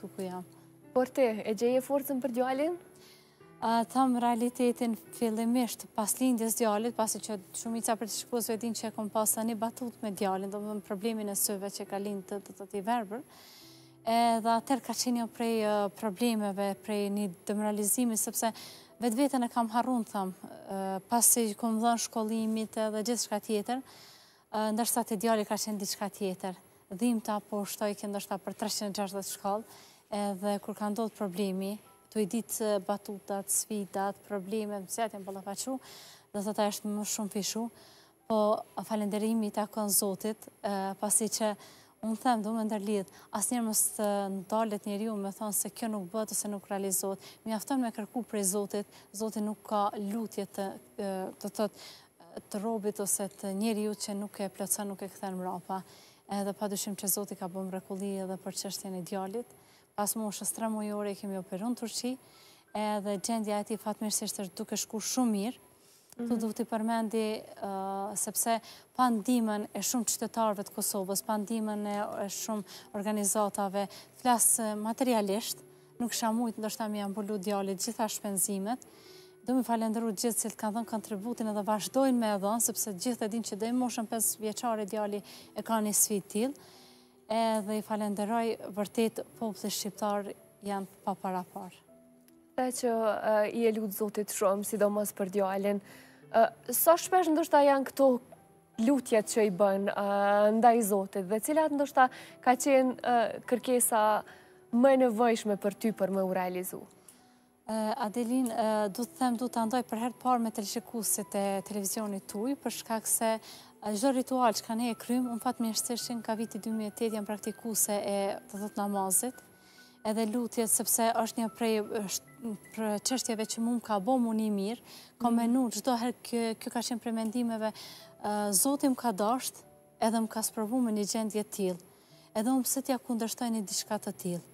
Tu ku jam. Por te, e gjeje forcën për djallin? Thamë realitetin fillimisht pas lindjes djallit, pasi që shumica për të shkuzve din që e kom pas të një batut me djallin, do më dhëmë problemin e sëve që ka lindë të të të të i verber. Dhe atër ka qenjo prej problemeve, prej një demoralizimi, sepse vetë vetën e kam harun, thamë, pasi kom dhënë shkollimit dhe gjithë shka tjetër, ndërsa të djallit ka qenë diçka tjetër dhimta, po shtoj këndo shta për 360 shkallë, edhe kur ka ndodhë problemi, të i ditë batutat, svidat, probleme, më se atin bëllë faqu, dhe të ta është më shumë fishu, po falenderimi të akon zotit, pasi që unë themë më ndërlidh, as njërë mësë të ndalit njëri u me thonë se kjo nuk bëtë ose nuk realizot, mi afton me kërku prej zotit, zotit nuk ka lutje të të të të robit të të të që nuk e të nuk e të të edhe pa dushim që Zoti ka bëmë rekulli edhe për qështjen e djallit. Pas moshës tre mujore i kemi operu në Turqi, edhe gjendja e ti fatmirësisht është duke shku shumë mirë. Tu duke të mhm. përmendi sepse pandimen e shumë qytetarëve të Kosovës, pandimen e shumë organizatave, flasë materialisht, nuk shamujt, ndështë ta mi ambullu djallit gjitha shpenzimet, Do me falendëru gjithë cilë të kanë dhënë kontributin edhe vazhdojnë me dhënë, sepse gjithë e dinë që dhejmë moshën 5 vjeqare djali e ka një svit tjilë. Edhe i falenderoj vërtet po shqiptar shqiptarë janë pa para parë. që i e lutë zotit shumë, sidomos për djalin, sa shpesh ndoshta janë këto lutjet që i bënë nda i Zotit, dhe cilat ndoshta ka qenë kërkesa më nevojshme për ty për më u realizu? Adelin, du të them du të andoj për herë par me të lëshikusit e televizionit tuj, për shkak se gjithë ritual që ka ne e krymë, më fatë me ka viti 2008 janë praktikuse e të dhëtë namazit, edhe lutjet sepse është një prej për qështjeve që mund ka bo mund i mirë, ka mhm. menu, gjithë herë kjo ka qenë premendimeve, mendimeve, zotim ka dashtë edhe më ka spërbu me një gjendje tjilë, edhe më pëse tja kundërshtaj një dishkat të tjilë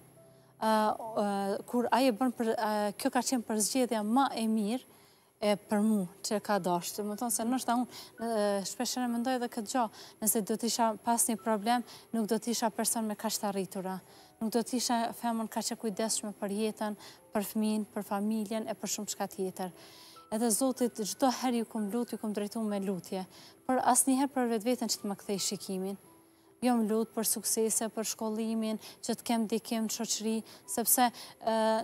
kur aje bërnë për... Kjo ka qenë për zgjedhja ma e mirë e për mu që ka doshtë. Më tonë se nështë ta unë shpeshën e mendoj dhe këtë gjo, nëse do t'isha pas një problem, nuk do t'isha person me ka shtar rritura. Nuk do t'isha femën ka që kujdeshme për jetën, për fminë, për familjen e për shumë shka tjetër. Edhe Zotit, gjdo her ju kum lutë, ju kum drejtu me lutje. Por asë njëherë për vetë vetën që të më këthej shikimin, jom lutë për suksese, për shkollimin, që të kemë dikim të qoqëri, sepse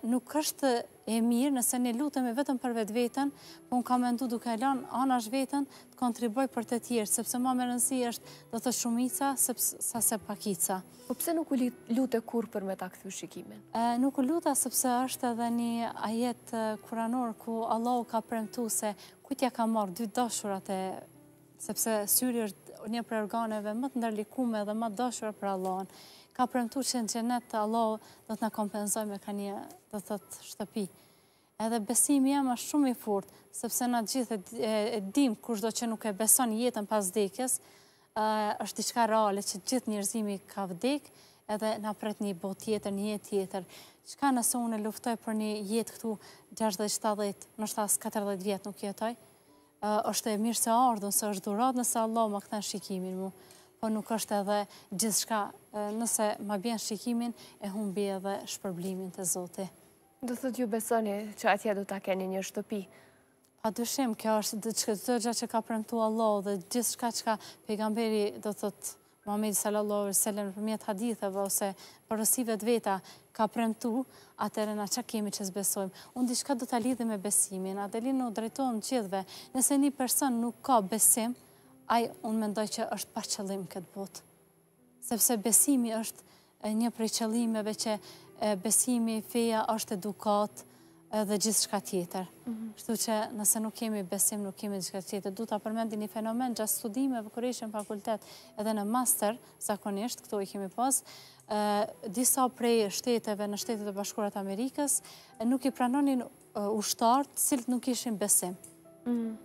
nuk është e mirë nëse një lutëm e vetëm për vetë vetën, po në kam e ndu duke lanë anash vetën të kontriboj për të tjerë, sepse ma më rëndësi është dhe të shumica, sepse sa se pakica. Po pëse nuk u lutë e kur për me ta këthu shikimin? Nuk u lutë, sepse është edhe një ajet kuranor, ku Allah u ka premtu se kujtja ka marrë dy dashurat e sepse syri është një për organeve më të ndërlikume dhe më të doshur për Allahën, ka përëmtu që në gjenet të Allahë do të në kompenzoj me ka një të të të shtëpi. Edhe besimi jam shumë i furt, sepse në gjithë e dim kush do që nuk e beson jetën pas dhekjes, është diçka reale që gjithë njërzimi ka vdek, edhe në apret një bot tjetër, një jetë tjetër. Qëka nëse unë e luftoj për një jetë këtu 60-70, në shtas 14 vjetë nuk jetoj? është e mirë se ardhën, se është durat nëse Allah më këtan shikimin mu, po nuk është edhe gjithë shka nëse më bjen shikimin e humbi edhe shpërblimin të zote. Do thët ju besoni që atje du të keni një shtëpi? Pa dëshim, kjo është dhe që të gjë që ka përëntu Allah dhe gjithë shka që ka pejgamberi do thëtë Mohamed sallallahu alaihi wasallam përmjet haditheve ose porosive të veta ka premtu, atëherë na çka kemi që besojmë. Unë diçka do ta lidhem me besimin. Adelin u drejton gjithve. Nëse një person nuk ka besim, ai unë mendoj që është pa qëllim këtë botë. Sepse besimi është një prej qëllimeve që besimi, feja është edukatë, dhe gjithë shka tjetër. Mhm. Shtu që nëse nuk kemi besim, nuk kemi gjithë shka tjetër, du të apërmendi një fenomen gjatë studimeve, kërë ishën fakultet edhe në master, zakonisht, këto i kemi pos, disa prej shteteve në shtetet e bashkurat Amerikës, nuk i pranonin ushtartë, cilët nuk ishin besim. Mhm.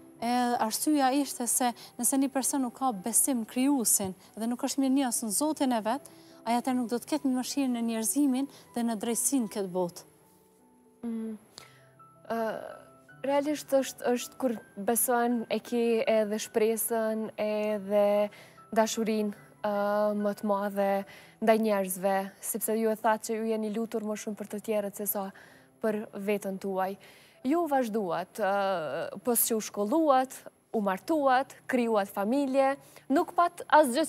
Arsyja ishte se nëse një person nuk ka besim në kryusin dhe nuk është mirë një asë në zotin e vetë, aja të nuk do të ketë në mëshirë në njerëzimin dhe në drejsin këtë botë. Mm. Realisht është është kur besohen e ki edhe shpresën edhe dashurin më të madhe ndaj njerëzve, sepse ju e thatë që ju jeni lutur më shumë për të tjerët se sa për vetën tuaj. Ju vazhduat, pos që u shkolluat, u martuat, kryuat familje, nuk pat asgjë